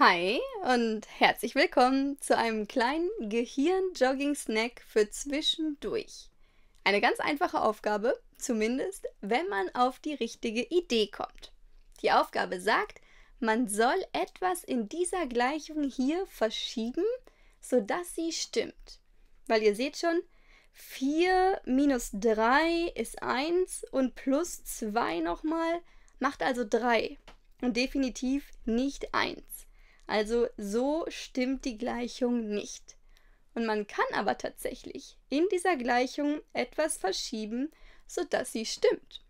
Hi und herzlich willkommen zu einem kleinen Gehirn-Jogging-Snack für zwischendurch. Eine ganz einfache Aufgabe, zumindest wenn man auf die richtige Idee kommt. Die Aufgabe sagt, man soll etwas in dieser Gleichung hier verschieben, sodass sie stimmt. Weil ihr seht schon, 4 minus 3 ist 1 und plus 2 nochmal macht also 3 und definitiv nicht 1. Also so stimmt die Gleichung nicht. Und man kann aber tatsächlich in dieser Gleichung etwas verschieben, sodass sie stimmt.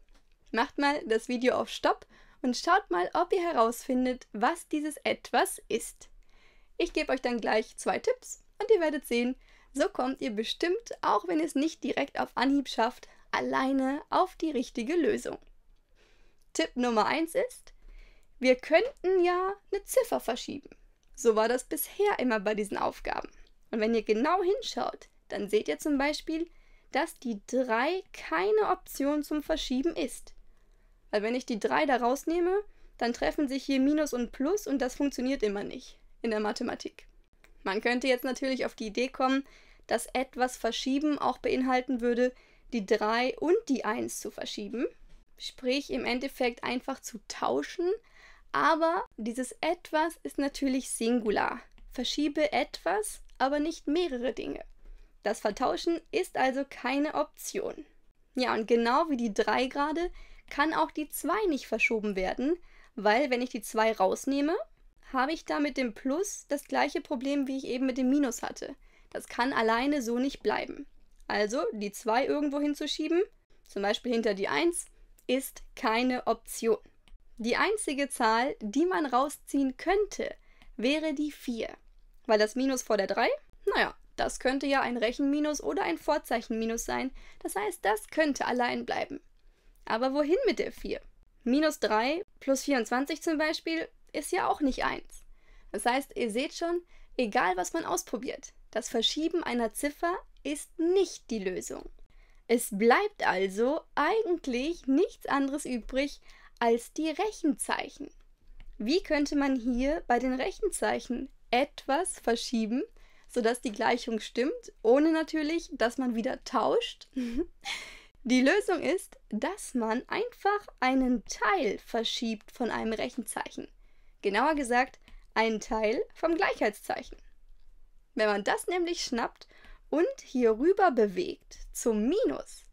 Macht mal das Video auf Stopp und schaut mal, ob ihr herausfindet, was dieses etwas ist. Ich gebe euch dann gleich zwei Tipps und ihr werdet sehen, so kommt ihr bestimmt, auch wenn es nicht direkt auf Anhieb schafft, alleine auf die richtige Lösung. Tipp Nummer 1 ist, wir könnten ja eine Ziffer verschieben. So war das bisher immer bei diesen Aufgaben. Und wenn ihr genau hinschaut, dann seht ihr zum Beispiel, dass die 3 keine Option zum Verschieben ist. Weil wenn ich die 3 da rausnehme, dann treffen sich hier Minus und Plus und das funktioniert immer nicht in der Mathematik. Man könnte jetzt natürlich auf die Idee kommen, dass etwas verschieben auch beinhalten würde, die 3 und die 1 zu verschieben. Sprich im Endeffekt einfach zu tauschen, aber dieses etwas ist natürlich singular. Verschiebe etwas, aber nicht mehrere Dinge. Das Vertauschen ist also keine Option. Ja, und genau wie die 3 gerade kann auch die 2 nicht verschoben werden, weil wenn ich die 2 rausnehme, habe ich da mit dem Plus das gleiche Problem, wie ich eben mit dem Minus hatte. Das kann alleine so nicht bleiben. Also die 2 irgendwo hinzuschieben, zum Beispiel hinter die 1, ist keine Option. Die einzige Zahl, die man rausziehen könnte, wäre die 4. Weil das Minus vor der 3? Naja, das könnte ja ein Rechenminus oder ein Vorzeichenminus sein. Das heißt, das könnte allein bleiben. Aber wohin mit der 4? Minus 3 plus 24 zum Beispiel ist ja auch nicht 1. Das heißt, ihr seht schon, egal was man ausprobiert, das Verschieben einer Ziffer ist nicht die Lösung. Es bleibt also eigentlich nichts anderes übrig, als die Rechenzeichen. Wie könnte man hier bei den Rechenzeichen etwas verschieben, sodass die Gleichung stimmt, ohne natürlich, dass man wieder tauscht? die Lösung ist, dass man einfach einen Teil verschiebt von einem Rechenzeichen. Genauer gesagt, einen Teil vom Gleichheitszeichen. Wenn man das nämlich schnappt und hier rüber bewegt zum Minus,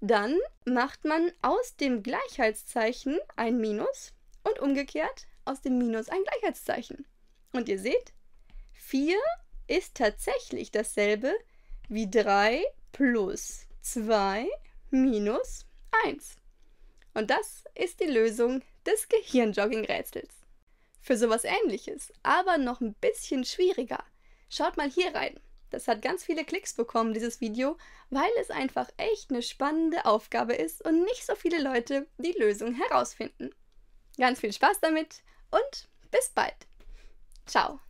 dann macht man aus dem Gleichheitszeichen ein Minus und umgekehrt aus dem Minus ein Gleichheitszeichen. Und ihr seht, 4 ist tatsächlich dasselbe wie 3 plus 2 minus 1. Und das ist die Lösung des Gehirnjogging-Rätsels. Für sowas ähnliches, aber noch ein bisschen schwieriger, schaut mal hier rein. Das hat ganz viele Klicks bekommen, dieses Video, weil es einfach echt eine spannende Aufgabe ist und nicht so viele Leute die Lösung herausfinden. Ganz viel Spaß damit und bis bald. Ciao.